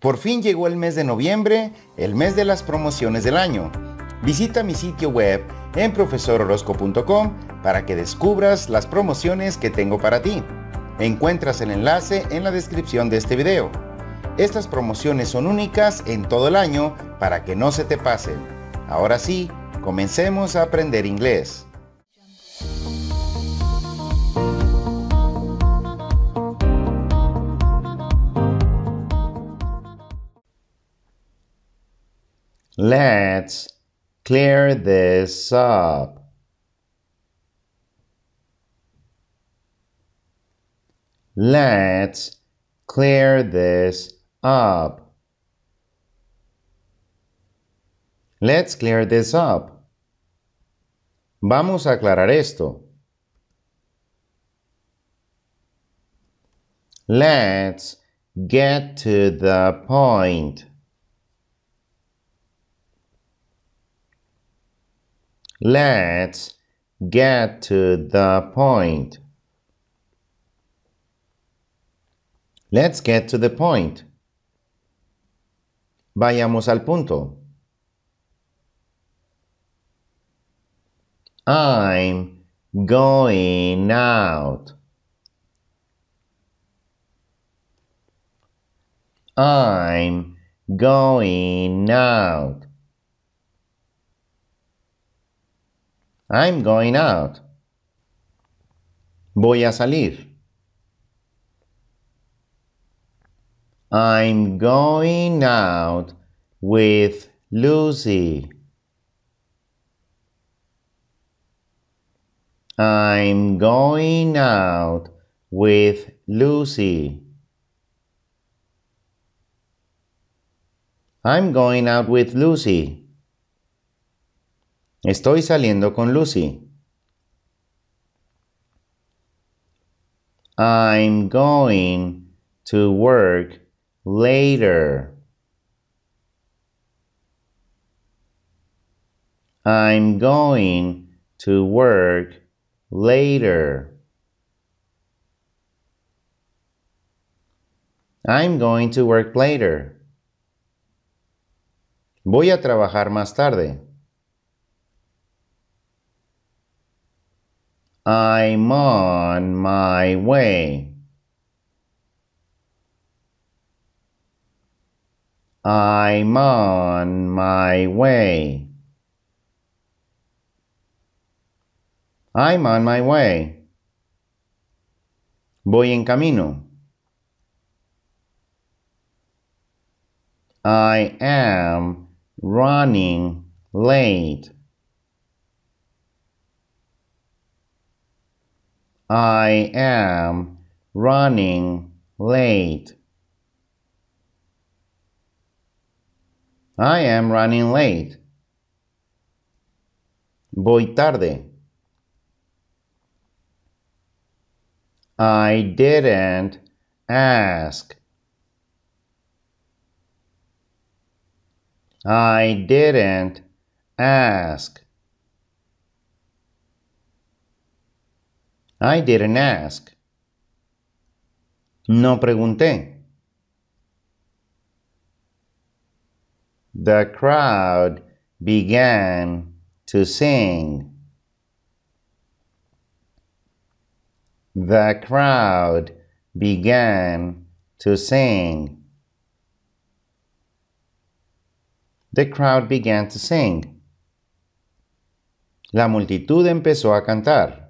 Por fin llegó el mes de noviembre, el mes de las promociones del año. Visita mi sitio web en profesororosco.com para que descubras las promociones que tengo para ti. Encuentras el enlace en la descripción de este video. Estas promociones son únicas en todo el año para que no se te pasen. Ahora sí, comencemos a aprender inglés. Let's clear this up. Let's clear this up. Let's clear this up. Vamos a aclarar esto. Let's get to the point. Let's get to the point. Let's get to the point. Vayamos al punto. I'm going out. I'm going out. I'm going out. Voy a salir. I'm going out with Lucy. I'm going out with Lucy. I'm going out with Lucy. Estoy saliendo con Lucy. I'm going to work later. I'm going to work later. I'm going to work later. Voy a trabajar más tarde. I'm on my way. I'm on my way. I'm on my way. Voy en camino. I am running late. I am running late. I am running late. Voy tarde. I didn't ask. I didn't ask. I didn't ask. No pregunté. The crowd began to sing. The crowd began to sing. The crowd began to sing. La multitud empezó a cantar.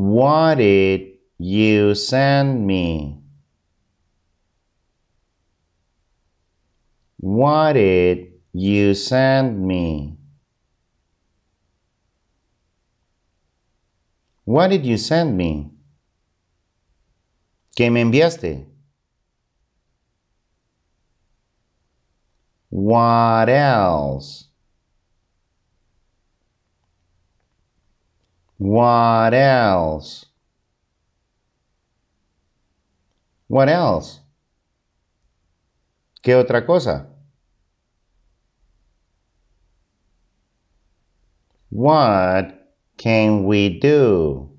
What did you send me? What did you send me? What did you send me? ¿Qué me enviaste? What else? What else? What else? ¿Qué otra cosa? What can we do?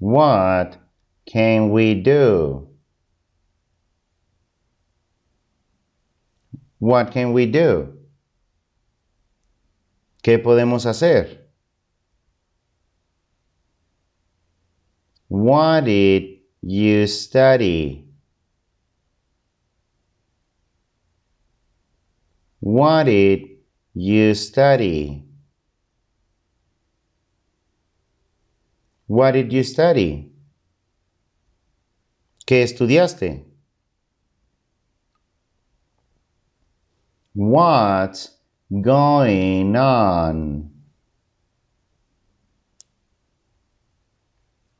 What can we do? What can we do? ¿qué podemos hacer? What did you study? What did you study? What did you study? ¿Qué estudiaste? What going on?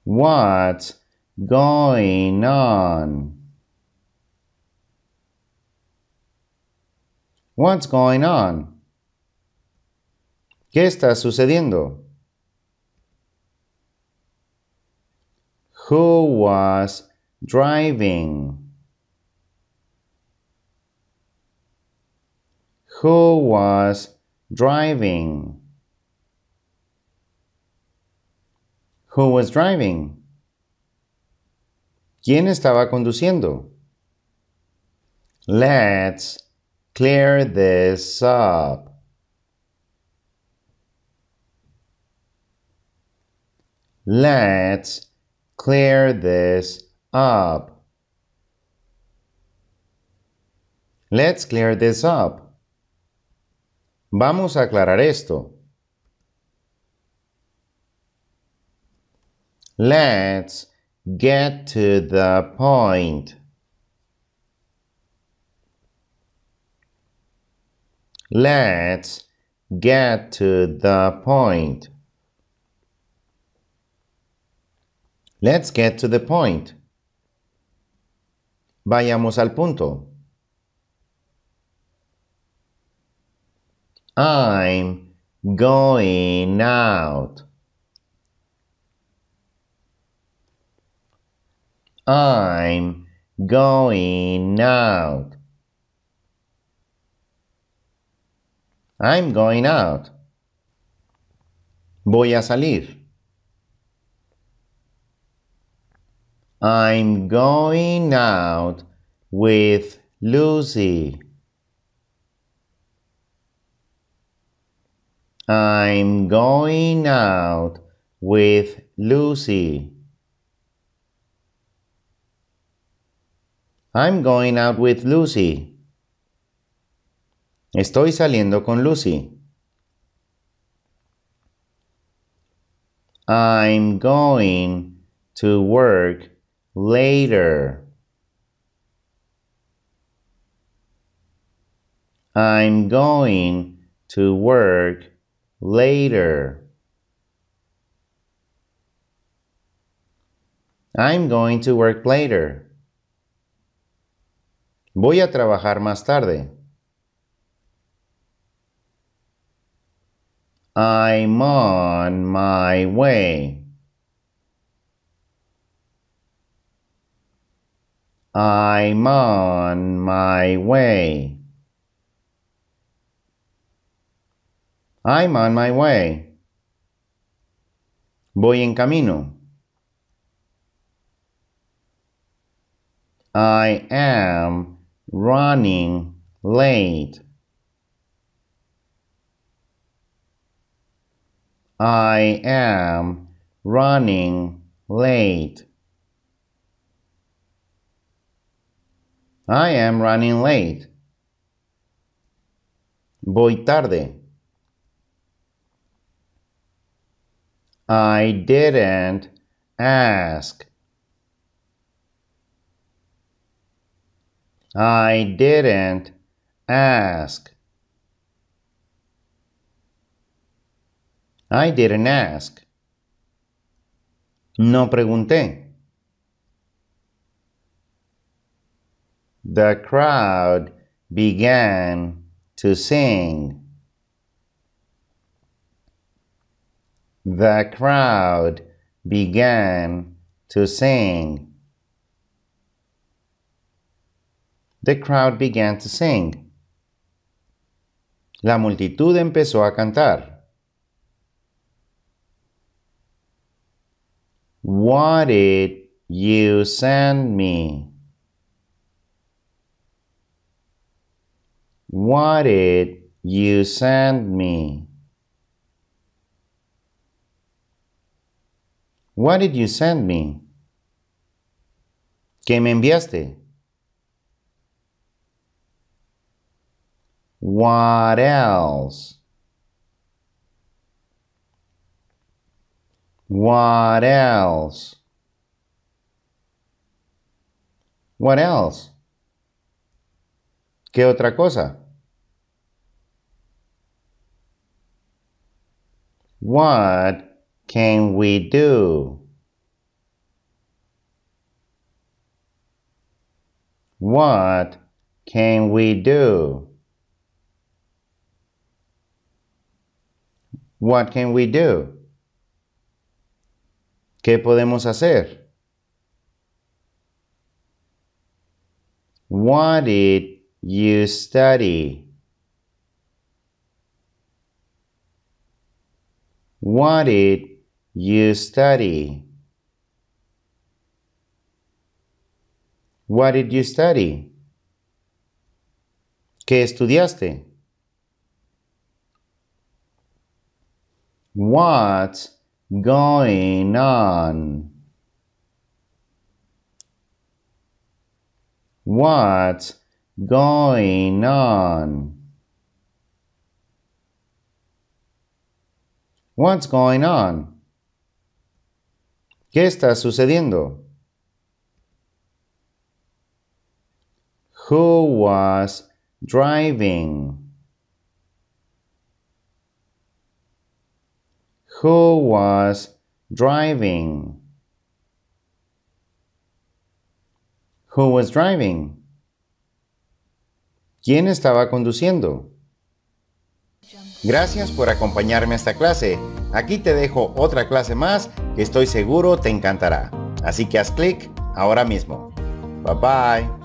What's going on? What's going on? ¿Qué está sucediendo? Who was driving? who was driving? Who was driving? ¿Quién estaba conduciendo? Let's clear this up. Let's clear this up. Let's clear this up. Vamos a aclarar esto. Let's get to the point. Let's get to the point. Let's get to the point. Vayamos al punto. I'm going out. I'm going out. I'm going out. Voy a salir. I'm going out with Lucy. I'm going out with Lucy. I'm going out with Lucy. Estoy saliendo con Lucy. I'm going to work later. I'm going to work later. I'm going to work later. Voy a trabajar más tarde. I'm on my way. I'm on my way. I'm on my way. Voy en camino. I am running late. I am running late. I am running late. Voy tarde. I didn't ask. I didn't ask. I didn't ask. No pregunté. The crowd began to sing. The crowd began to sing. The crowd began to sing. La multitud empezó a cantar. What did you send me? What did you send me? What did you send me? ¿Qué me enviaste? What else? What else? What else? ¿Qué otra cosa? What can we do? What can we do? What can we do? ¿Qué podemos hacer? What did you study? What did you study? What did you study? ¿Qué estudiaste? What's going on? What's going on? What's going on? ¿Qué está sucediendo? Who was driving? Who was driving? Who was driving? ¿Quién estaba conduciendo? Gracias por acompañarme a esta clase. Aquí te dejo otra clase más que estoy seguro te encantará. Así que haz clic ahora mismo. Bye bye.